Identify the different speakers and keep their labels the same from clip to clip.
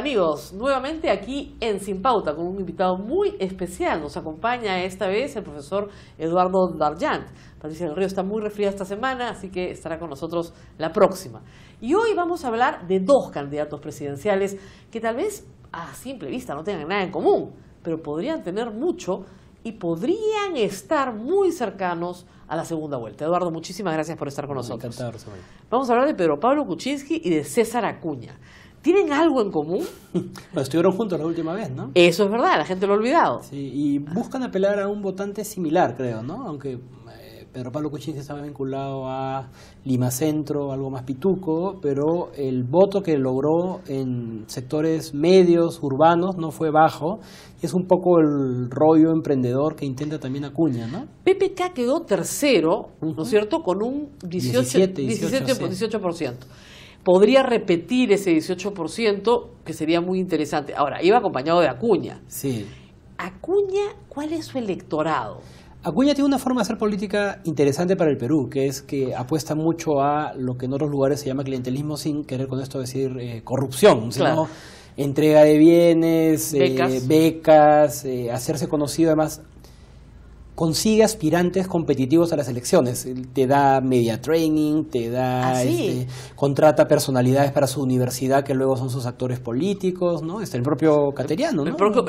Speaker 1: amigos, nuevamente aquí en Sin Pauta con un invitado muy especial. Nos acompaña esta vez el profesor Eduardo Darjant. Patricia del Río está muy resfriada esta semana, así que estará con nosotros la próxima. Y hoy vamos a hablar de dos candidatos presidenciales que tal vez a simple vista no tengan nada en común, pero podrían tener mucho y podrían estar muy cercanos a la segunda vuelta. Eduardo, muchísimas gracias por estar con nosotros. Encantado, Vamos a hablar de Pedro Pablo Kuczynski y de César Acuña. ¿Tienen algo en común?
Speaker 2: estuvieron juntos la última vez, ¿no? Eso es verdad, la gente lo ha olvidado. Sí, y buscan apelar a un votante similar, creo, ¿no? Aunque eh, Pedro Pablo Kuczynski estaba vinculado a Lima Centro, algo más pituco, pero el voto que logró en sectores medios, urbanos, no fue bajo. Y es un poco el rollo emprendedor que intenta también Acuña, ¿no? PPK quedó tercero, ¿no es cierto?, con un 18, 17, 18% podría
Speaker 1: repetir ese 18%, que sería muy interesante. Ahora, iba acompañado de Acuña.
Speaker 2: Sí. Acuña, ¿cuál es su electorado? Acuña tiene una forma de hacer política interesante para el Perú, que es que apuesta mucho a lo que en otros lugares se llama clientelismo, sin querer con esto decir eh, corrupción, sino entrega de bienes, eh, becas, eh, hacerse conocido. Además, consigue aspirantes competitivos a las elecciones. Te da media training, te da, ah, este, contrata personalidades para su universidad que luego son sus actores políticos, ¿no? Está el propio Cateriano, ¿no? El, propio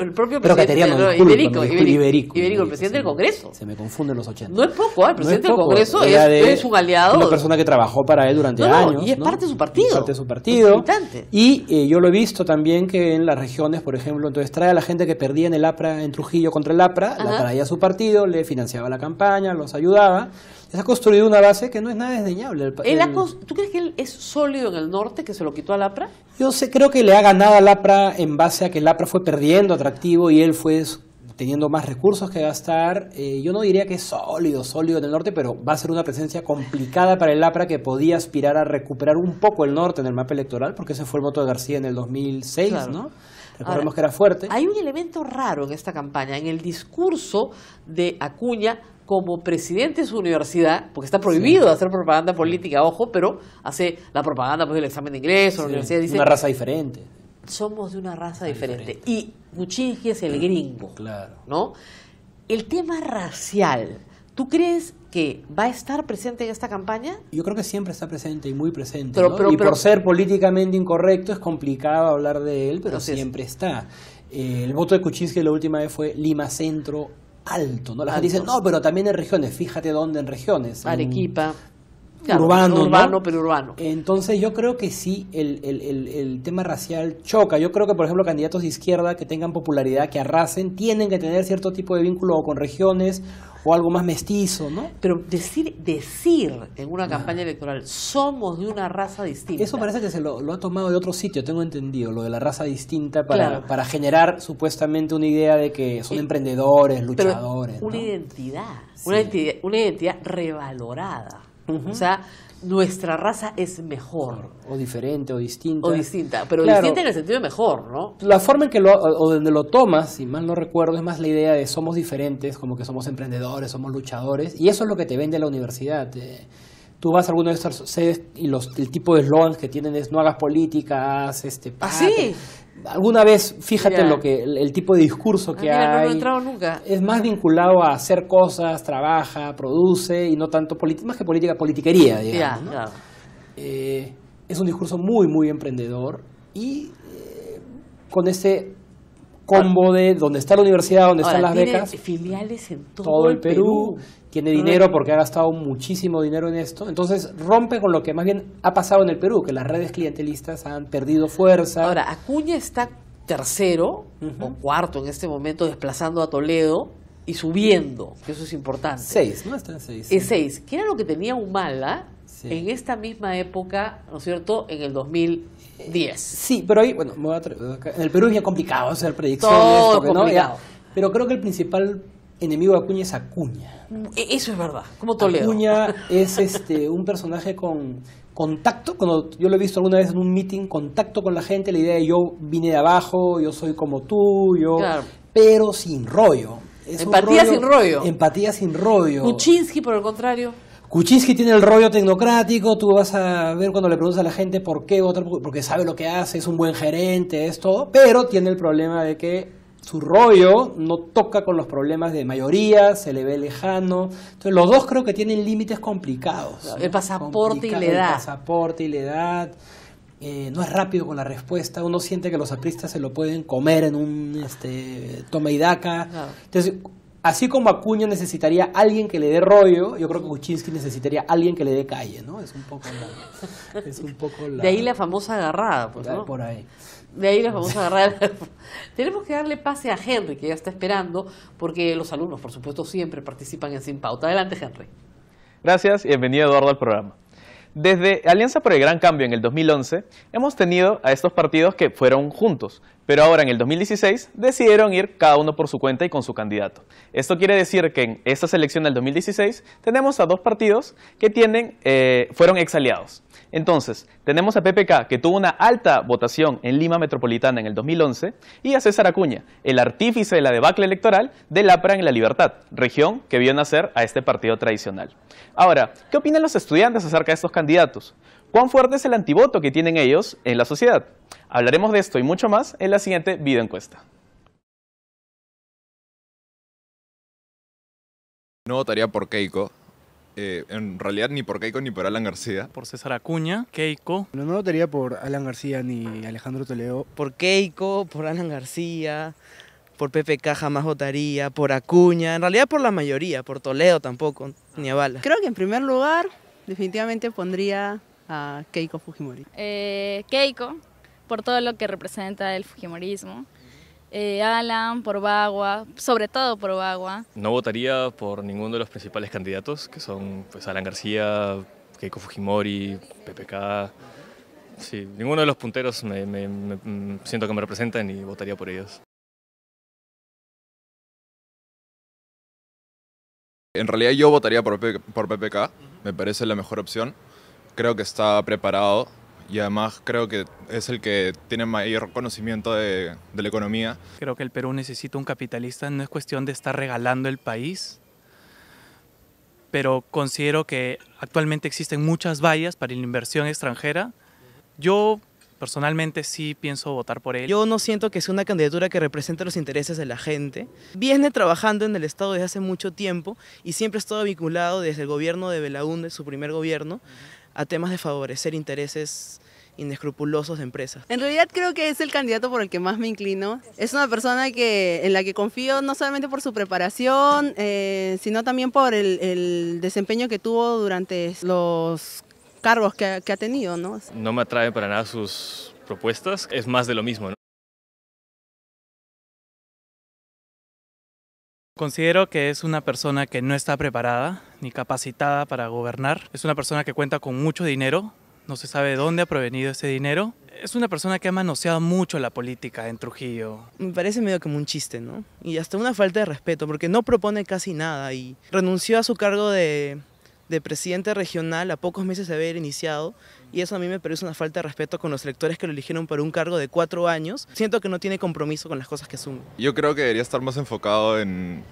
Speaker 2: Cateriano, Iberico, el presidente del Congreso. Se me confunden los 80. No es poco, ¿eh? el presidente del Congreso es, un aliado. Una persona que trabajó para él durante no, años. Y es parte de su partido. Es parte de su partido. Y eh, yo lo he visto también que en las regiones, por ejemplo, entonces trae a la gente que perdía en el APRA, en Trujillo contra el APRA, la traía a su partido, le financiaba la campaña, los ayudaba. Se ha construido una base que no es nada desdeñable. ¿Tú
Speaker 1: crees que él es sólido en el norte, que se lo quitó a Lapra?
Speaker 2: Yo sé, creo que le ha ganado a Lapra en base a que Lapra fue perdiendo atractivo y él fue teniendo más recursos que gastar. Eh, yo no diría que es sólido, sólido en el norte, pero va a ser una presencia complicada para el LAPRA que podía aspirar a recuperar un poco el norte en el mapa electoral, porque ese fue el voto de García en el 2006, ¿no? Recordemos que era fuerte. Hay
Speaker 1: un elemento raro en esta campaña, en el discurso de Acuña como presidente de su universidad, porque está prohibido hacer propaganda política, ojo, pero hace la propaganda pues, del examen de ingreso, la universidad dice... Una raza diferente. Somos de una raza diferente. Y Buchinji es el gringo, claro. ¿no? El tema racial, ¿tú crees que va a estar presente en esta campaña?
Speaker 2: Yo creo que siempre está presente y muy presente. y por ser políticamente incorrecto es complicado hablar de él, pero siempre está. Eh, el voto de Kuczynski la última vez fue Lima Centro Alto. ¿no? La gente dice, no, pero también en regiones. Fíjate dónde en regiones. Mm, Arequipa. urbano, urbano pero urbano. Entonces yo creo que sí, el, tema racial choca. Yo creo que, por ejemplo, candidatos de izquierda que tengan popularidad, que arrasen, tienen que tener cierto tipo de vínculo con regiones o algo más mestizo, ¿no? Pero decir, decir en una campaña electoral, somos de una raza distinta. Eso parece que se lo, ha tomado de otro sitio, tengo entendido, lo de la raza distinta para, para generar supuestamente una idea de que son eh, emprendedores, luchadores.
Speaker 1: una, identidad,
Speaker 2: una
Speaker 1: identidad, revalorada. O sea, nuestra raza es mejor.
Speaker 2: O diferente, o distinta. O distinta, pero distinta
Speaker 1: en el sentido de mejor, ¿no?
Speaker 2: La forma en que lo, o donde lo tomas, si mal no recuerdo, es más la idea de somos diferentes, como que somos emprendedores, somos luchadores, y eso es lo que te vende la universidad. Eh tú vas a alguna de estas sedes y el tipo de slogans que tienen es no hagas políticas, este... ¿Ah, sí? Alguna vez, fíjate lo que el, tipo de discurso ah, que ah, mira, hay. No, he entrado nunca. Es más vinculado a hacer cosas, trabaja, produce y no tanto política, más que política, politiquería, digamos. Eh, es un discurso muy, muy emprendedor y eh, con ese combo de donde está la universidad, donde están las tiene
Speaker 1: filiales en todo, el Perú.
Speaker 2: Tiene dinero porque ha gastado muchísimo dinero en esto. Entonces rompe con lo que más bien ha pasado en el Perú, que las redes clientelistas han perdido fuerza. Ahora,
Speaker 1: Acuña está
Speaker 2: tercero o cuarto en este momento,
Speaker 1: desplazando a Toledo y subiendo, que eso es importante. Seis, ¿no? Está en seis. Es seis, ¿Qué era lo que tenía Humala en esta misma época, ¿no es cierto? En el
Speaker 2: 2010. Sí, pero ahí, bueno, en el Perú es bien complicado hacer predicciones. Todo complicado. ¿no? pero creo que el principal enemigo de Acuña es Acuña.
Speaker 1: Mm, e-, eso es verdad,
Speaker 2: como Toledo. Acuña es este, un personaje con contacto, cuando yo lo he visto alguna vez en un meeting, contacto con la gente, la idea de yo vine de abajo, yo soy como tú, yo, claro. pero sin rollo. empatía sin rollo. Empatía sin rollo. Kuczynski, por el contrario. Kuczynski tiene el rollo tecnocrático, tú vas a ver cuando le preguntas a la gente por qué porque sabe lo que hace, es un buen gerente, es todo, pero tiene el problema de que su rollo no toca con los problemas de mayoría, se le ve lejano. Entonces, los dos creo que tienen límites complicados. El pasaporte y la edad. El pasaporte y la edad. Eh, no es rápido con la respuesta, uno siente que los apristas se lo pueden comer en un este, toma y daca. Entonces, así como Acuña necesitaría alguien que le dé rollo, yo creo que Kuczynski necesitaría alguien que le dé calle, ¿no? Es un poco la... de ahí la famosa
Speaker 1: agarrada, pues, Por ahí. De ahí la famosa agarrada. Tenemos que darle pase a Henry, que ya está esperando, porque los alumnos, por supuesto, siempre participan en Sin Pauta. Adelante, Henry.
Speaker 3: Gracias y bienvenido, Eduardo, al programa. Desde Alianza por el Gran Cambio en el 2011, hemos tenido a estos partidos que fueron juntos, pero ahora en el 2016 decidieron ir cada uno por su cuenta y con su candidato. Esto quiere decir que en esta selección del 2016 tenemos a dos partidos que tienen, eh, fueron exaliados. Entonces, tenemos a PPK, que tuvo una alta votación en Lima Metropolitana en el 2011, y a César Acuña, el artífice de la debacle electoral del APRA en La Libertad, región que vio nacer a este partido tradicional. Ahora, ¿qué opinan los estudiantes acerca de estos candidatos? cuán fuerte es el antivoto que tienen ellos en la sociedad. Hablaremos de esto y mucho más en la siguiente videoencuesta. No votaría por Keiko. Eh, en realidad ni por Keiko ni por Alan García. Por César
Speaker 2: Acuña, Keiko. No, no votaría por Alan García ni Alejandro Toledo. Por Keiko, por Alan García, por Pepe Caja jamás votaría, por Acuña, en realidad por la mayoría, por Toledo tampoco, ni a Bala. Creo que
Speaker 1: en primer lugar definitivamente pondría a Keiko Fujimori? Eh, Keiko, por todo lo que representa el Fujimorismo. Eh, Alan, por Bagua, sobre todo por Bagua.
Speaker 3: No votaría por ninguno de los principales candidatos, que son pues, Alan García, Keiko Fujimori, PPK. Sí, ninguno de los punteros me, mm, siento que me representan y votaría por ellos. En realidad yo votaría por, por PPK, me parece la mejor opción creo que está preparado y además creo que es el que tiene mayor conocimiento de, la economía. Creo que el Perú necesita un capitalista, no es cuestión de estar regalando el país, pero considero que actualmente existen muchas vallas para la inversión extranjera. Yo personalmente sí pienso votar por él. Yo no siento que sea una candidatura que represente los intereses de la gente. Viene trabajando en el Estado desde hace mucho tiempo y siempre ha estado vinculado desde el gobierno
Speaker 2: de Belaúnde, su primer gobierno, a temas de favorecer intereses inescrupulosos de empresas.
Speaker 1: En realidad creo que es el candidato por el que más me inclino. Es una persona que, en la que confío no solamente por su preparación, eh, sino también por el, desempeño que tuvo durante los cargos que, que ha tenido. ¿no?
Speaker 3: no me atraen para nada sus propuestas, es más de lo mismo. Considero que es una persona que no está preparada ni capacitada para gobernar. Es una persona que cuenta con mucho dinero, no se sabe dónde ha provenido ese dinero. Es una persona que ha manoseado mucho la política en Trujillo. Me parece medio como un chiste, ¿no? Y hasta una falta de respeto, porque no propone casi nada y renunció a su cargo de
Speaker 2: de presidente regional a pocos meses de haber iniciado y eso a mí me parece una falta de respeto con los electores que lo eligieron para un cargo de cuatro años. Siento que no tiene compromiso con las cosas que asume.
Speaker 3: Yo creo que debería estar más
Speaker 2: enfocado en,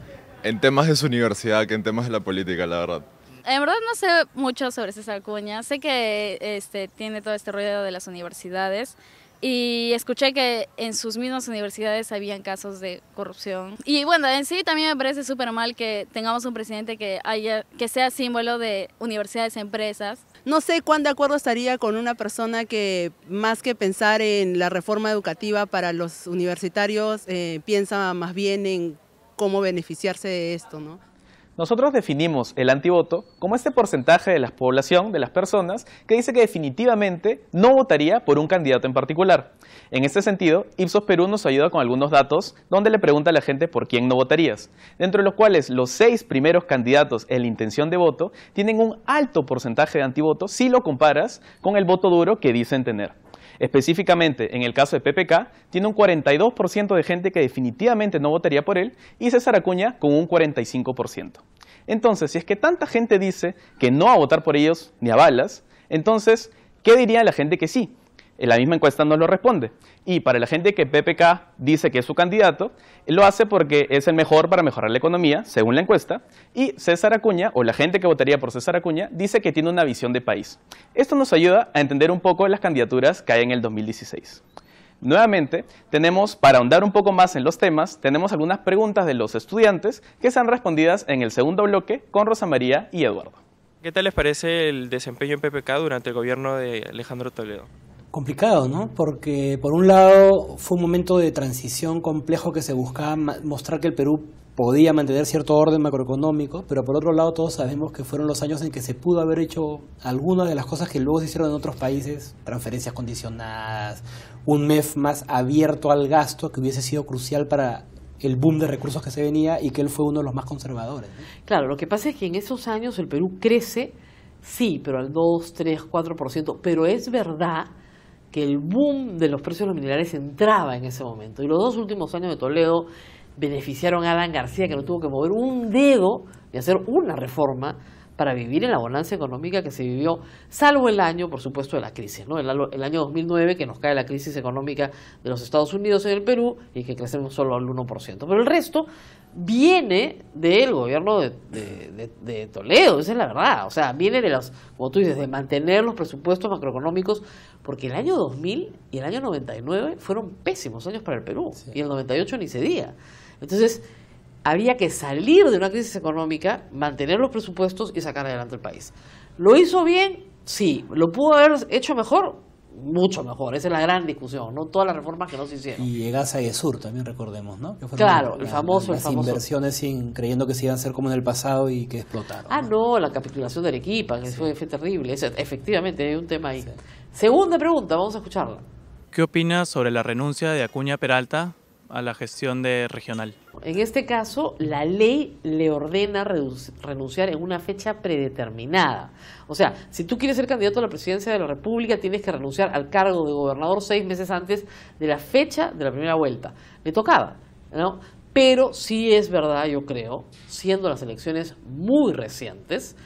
Speaker 2: en temas de su universidad que en temas de la política, la verdad. En verdad
Speaker 1: no sé mucho sobre César Cuña sé que este, tiene todo este ruido de las universidades, y escuché que en sus mismas universidades habían casos de corrupción. Y bueno, en sí también me parece súper mal que tengamos un presidente que, haya, que sea símbolo de universidades y empresas. No sé cuán de acuerdo estaría con una persona que más que pensar en la reforma educativa para los universitarios, eh, piensa más bien en cómo beneficiarse de esto, ¿no?
Speaker 3: Nosotros definimos el antivoto como este porcentaje de la población, de las personas, que dice que definitivamente no votaría por un candidato en particular. En este sentido, Ipsos Perú nos ayuda con algunos datos donde le pregunta a la gente por quién no votarías, dentro de los cuales los seis primeros candidatos en la intención de voto tienen un alto porcentaje de antivoto si lo comparas con el voto duro que dicen tener. Específicamente, en el caso de PPK, tiene un 42% de gente que definitivamente no votaría por él y César Acuña con un 45%. Entonces, si es que tanta gente dice que no a votar por ellos ni a balas, entonces, ¿qué diría la gente que sí? Eh, la misma encuesta no lo responde. Y para la gente que PPK dice que es su candidato, lo hace porque es el mejor para mejorar la economía, según la encuesta, y César Acuña, o la gente que votaría por César Acuña, dice que tiene una visión de país. Esto nos ayuda a entender un poco las candidaturas que hay en el 2016. Nuevamente, tenemos, para ahondar un poco más en los temas, tenemos algunas preguntas de los estudiantes que se han respondidas en el segundo bloque con Rosa María y Eduardo. ¿Qué tal les parece el desempeño en PPK durante el gobierno de Alejandro Toledo? complicado,
Speaker 2: ¿no? Porque por un lado fue un momento de transición complejo que se buscaba mostrar que el Perú podía mantener cierto orden macroeconómico, pero por otro lado todos sabemos que fueron los años en que se pudo haber hecho algunas de las cosas que luego se hicieron en otros países, transferencias condicionadas, un MEF más abierto al gasto que hubiese sido crucial para el boom de recursos que se venía y que él fue uno de los más conservadores. Claro, lo que pasa es que en esos años el Perú crece,
Speaker 1: sí, pero al 2, 3, 4%, pero es verdad que el boom de los precios de los minerales entraba en ese momento. Y los dos últimos años de Toledo beneficiaron a Alan García, que no tuvo que mover un dedo y hacer una reforma para vivir en la bonanza económica que se vivió, salvo el año, por supuesto, de la crisis, El, año 2009 que nos cae la crisis económica de los Estados Unidos en el Perú y que crecemos solo al 1%. Pero el resto viene del gobierno de, Toledo, esa es la verdad. O sea, viene de los, como tú dices, de mantener los presupuestos macroeconómicos, porque el año 2000 y el año 99 fueron pésimos años para el Perú, y el 98 ni se día. Entonces, había que salir de una crisis económica, mantener los presupuestos y sacar adelante el país. ¿Lo hizo bien? Sí. ¿Lo pudo haber hecho mejor? Mucho mejor. Esa es la gran discusión, ¿no? Todas las reformas que no se hicieron.
Speaker 2: Y llegas a Sur también recordemos, ¿no? claro, el famoso... el famoso. inversiones sin, creyendo que se iban a hacer como en el pasado y que explotaron.
Speaker 1: Ah, no, la capitulación de Arequipa, que fue, terrible. efectivamente, hay un tema ahí. Segunda pregunta, vamos a escucharla.
Speaker 3: ¿Qué opinas sobre la renuncia de Acuña Peralta a la gestión de regional?
Speaker 1: En este caso, la ley le ordena renunciar en una fecha predeterminada. O sea, si tú quieres ser candidato a la presidencia de la República, tienes que renunciar al cargo de gobernador seis meses antes de la fecha de la primera vuelta. Le tocaba, ¿no? Pero sí es verdad, yo creo, siendo las elecciones muy recientes,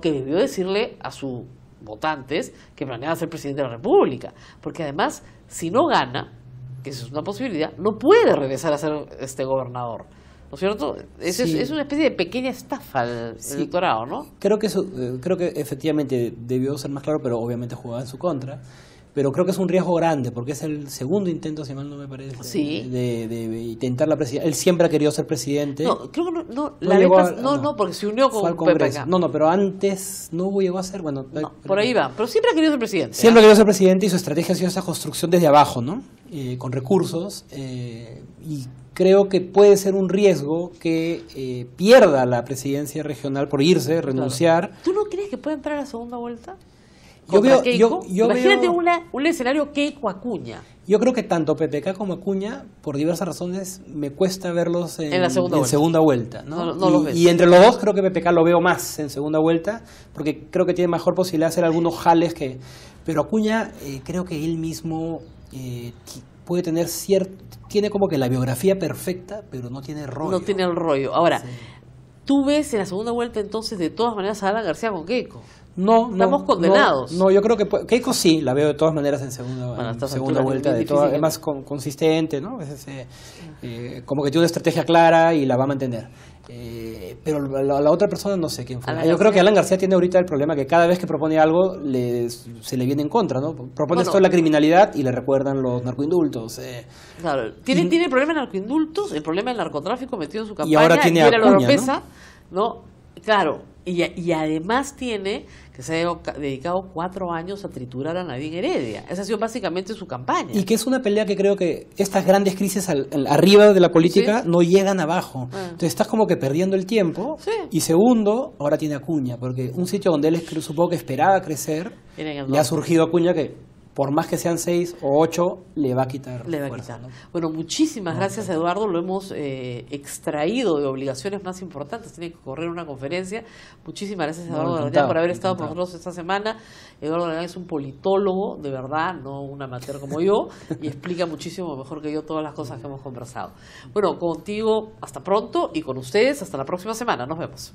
Speaker 1: que debió decirle a sus votantes que planeaba ser presidente de la República. Porque además, si no gana, que es una posibilidad, no puede regresar a ser este gobernador. ¿No es cierto? Es, una especie de pequeña estafa al electorado, ¿no?
Speaker 2: Creo que, eso, eh, creo que efectivamente debió ser más claro, pero obviamente jugaba en su contra pero creo que es un riesgo grande porque es el segundo intento, si mal no me parece, de, intentar la presidencia. Él siempre ha querido ser presidente. No,
Speaker 1: creo que no, no, no, no, porque se unió con al Congreso. No,
Speaker 2: no, pero antes no llegó a ser, bueno, por ahí
Speaker 1: va, pero siempre ha querido ser presidente. Siempre ¿ah?
Speaker 2: ha querido ser presidente y su estrategia ha sido esa construcción desde abajo, ¿no? Eh, con recursos eh, y creo que puede ser un riesgo que eh, pierda la presidencia regional por irse, renunciar. ¿Tú no crees
Speaker 1: que puede entrar a la segunda vuelta?
Speaker 2: Imagínate
Speaker 1: un escenario Keiko-Acuña.
Speaker 2: Yo creo que tanto PPK como Acuña, por diversas razones, me cuesta verlos en, segunda vuelta. y, entre los dos creo que PPK lo veo más en segunda vuelta, porque creo que tiene mejor posibilidad de hacer algunos jales que... Pero Acuña eh, creo que él mismo eh, puede tener cierto... Tiene como que la biografía perfecta, pero no tiene rollo. No tiene el rollo. Ahora,
Speaker 1: tú ves en la segunda vuelta entonces de todas maneras a Alan García con Keiko.
Speaker 2: No, Estamos condenados. No, yo creo que Keiko sí, la veo de todas maneras en segunda, en segunda vuelta, es más con, consistente, ¿no? Eh, eh, como que tiene una estrategia clara y la va a mantener. Eh, pero la, otra persona no sé quién fue. Yo creo que Alan García tiene ahorita el problema que cada vez que propone algo le, se le viene en contra, ¿no? Propone toda la criminalidad y le recuerdan los narcoindultos.
Speaker 1: Claro, tiene, tiene el problema de narcoindultos, el problema del narcotráfico metido en su campaña. Y ahora tiene y Acuña, la ¿no? Claro, y, y, además tiene que se ha dedicado cuatro años a triturar a Nadine Heredia. Esa ha sido básicamente su
Speaker 2: campaña. Y que es una pelea que creo que estas grandes crisis arriba de la política no llegan abajo. Ah. Entonces estás como que perdiendo el tiempo. Y segundo, ahora tiene Acuña, porque un sitio donde él supongo que esperaba crecer, le ha surgido Acuña que por más que sean seis o ocho, le va a quitar. Le va a quitar. Bueno,
Speaker 1: muchísimas gracias, Eduardo. Lo hemos eh, extraído de obligaciones más importantes. Tiene que correr una conferencia. Muchísimas gracias, Eduardo por haber estado con nosotros esta semana. Eduardo es un politólogo, de verdad, no un amateur como yo, y explica muchísimo mejor que yo todas las cosas que hemos conversado. Bueno, contigo, hasta pronto, y con ustedes, hasta la próxima semana. Nos vemos.